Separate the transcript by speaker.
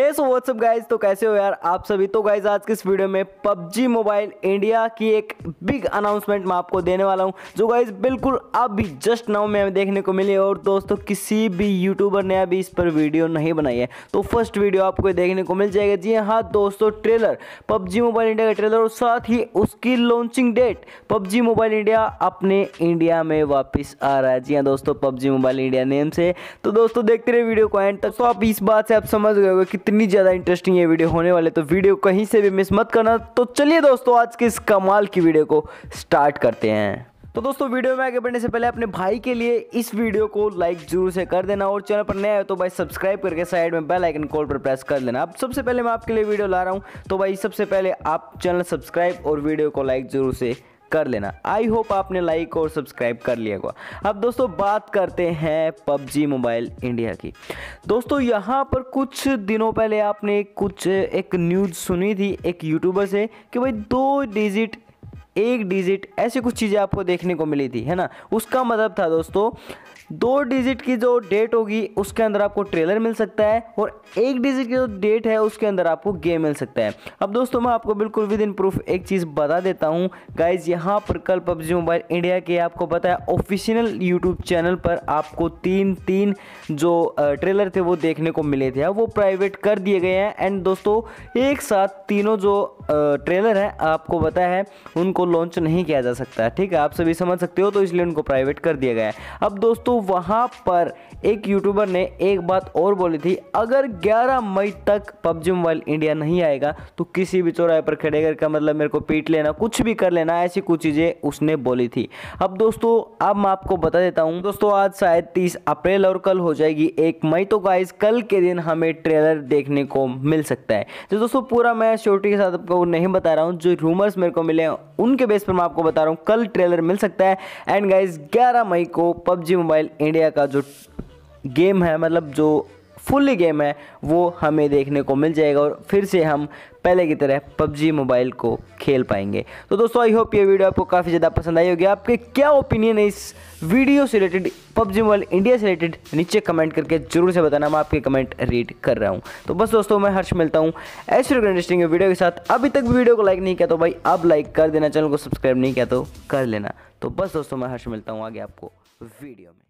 Speaker 1: हे so what's up guys तो कैसे हो यार आप सभी तो गाइज आज के इस वीडियो में पबजी मोबाइल इंडिया की एक बिग अनाउंसमेंट मैं आपको देने वाला हूँ जो गाइज बिल्कुल अभी जस्ट नाउ में हमें देखने को मिली और दोस्तों किसी भी यूट्यूबर ने अभी इस पर वीडियो नहीं बनाई है तो फर्स्ट वीडियो आपको देखने को मिल जाएगा जी हाँ दोस्तों ट्रेलर पबजी मोबाइल इंडिया का ट्रेलर और साथ ही उसकी launching date PUBG Mobile India अपने इंडिया में वापस आ रहा है जी हाँ दोस्तों पबजी मोबाइल इंडिया नेम से तो दोस्तों देखते रहे वीडियो को एंड तक तो आप इस बात से आप समझ गए कि इतनी ज़्यादा इंटरेस्टिंग ये वीडियो होने वाले तो वीडियो कहीं से भी मिस मत करना तो चलिए दोस्तों आज के इस कमाल की वीडियो को स्टार्ट करते हैं तो दोस्तों वीडियो में आगे बढ़ने से पहले अपने भाई के लिए इस वीडियो को लाइक जरूर से कर देना और चैनल पर नया है तो भाई सब्सक्राइब करके साइड में बेल आइकन कॉल पर प्रेस कर देना अब सबसे पहले मैं आपके लिए वीडियो ला रहा हूं तो भाई सबसे पहले आप चैनल सब्सक्राइब और वीडियो को लाइक जरूर से कर लेना आई होप आपने लाइक और सब्सक्राइब कर लिया होगा अब दोस्तों बात करते हैं पबजी मोबाइल इंडिया की दोस्तों यहाँ पर कुछ दिनों पहले आपने कुछ एक न्यूज़ सुनी थी एक यूट्यूबर से कि भाई दो डिजिट एक डिजिट ऐसी कुछ चीज़ें आपको देखने को मिली थी है ना उसका मतलब था दोस्तों दो डिजिट की जो डेट होगी उसके अंदर आपको ट्रेलर मिल सकता है और एक डिजिट की जो डेट है उसके अंदर आपको गेम मिल सकता है अब दोस्तों मैं आपको बिल्कुल विद इन प्रूफ एक चीज़ बता देता हूँ गाइज यहाँ पर कल पबजी मोबाइल इंडिया के आपको पता है ऑफिशियल यूट्यूब चैनल पर आपको तीन तीन जो ट्रेलर थे वो देखने को मिले थे वो प्राइवेट कर दिए गए हैं एंड दोस्तों एक साथ तीनों जो ट्रेलर हैं आपको पता है उनको लॉन्च नहीं किया जा सकता ठीक है आप सभी समझ सकते हो तो इसलिए उनको प्राइवेट कर दिया गया है अब दोस्तों वहाँ पर एक यूट्यूबर ने एक बात और बोली थी अगर 11 मई तक पबजी मोबाइल इंडिया नहीं आएगा तो किसी भी चौराहे पर खड़े कर का मतलब मेरे को पीट लेना कुछ भी कर लेना ऐसी कुछ चीज़ें उसने बोली थी अब दोस्तों अब मैं आपको बता देता हूँ दोस्तों आज शायद तीस अप्रैल और कल हो जाएगी एक मई तो गाइज कल के दिन हमें ट्रेलर देखने को मिल सकता है तो दोस्तों पूरा मैं श्योरिटी के साथ आपको नहीं बता रहा हूँ जो रूमर्स मेरे को मिले उनके बेस पर मैं आपको बता रहा हूँ कल ट्रेलर मिल सकता है एंड गाइज ग्यारह मई को पबजी मोबाइल एंड इंडिया का जो गेम है मतलब जो फुल गेम है वो हमें देखने को मिल जाएगा और फिर से हम पहले की तरह पबजी मोबाइल को खेल पाएंगे तो दोस्तों आई होप ये वीडियो आपको काफ़ी ज़्यादा पसंद आई होगी आपके क्या ओपिनियन है इस वीडियो से रिलेटेड पबजी मोबाइल इंडिया से रिलेटेड नीचे कमेंट करके जरूर से बताना मैं आपके कमेंट रीड कर रहा हूँ तो बस दोस्तों मैं हर्ष मिलता हूँ ऐसे इंटरेस्टिंग वीडियो के साथ अभी तक वीडियो को लाइक नहीं किया तो भाई अब लाइक कर देना चैनल को सब्सक्राइब नहीं किया तो कर लेना तो बस दोस्तों मैं हर्ष मिलता हूँ आगे आपको वीडियो में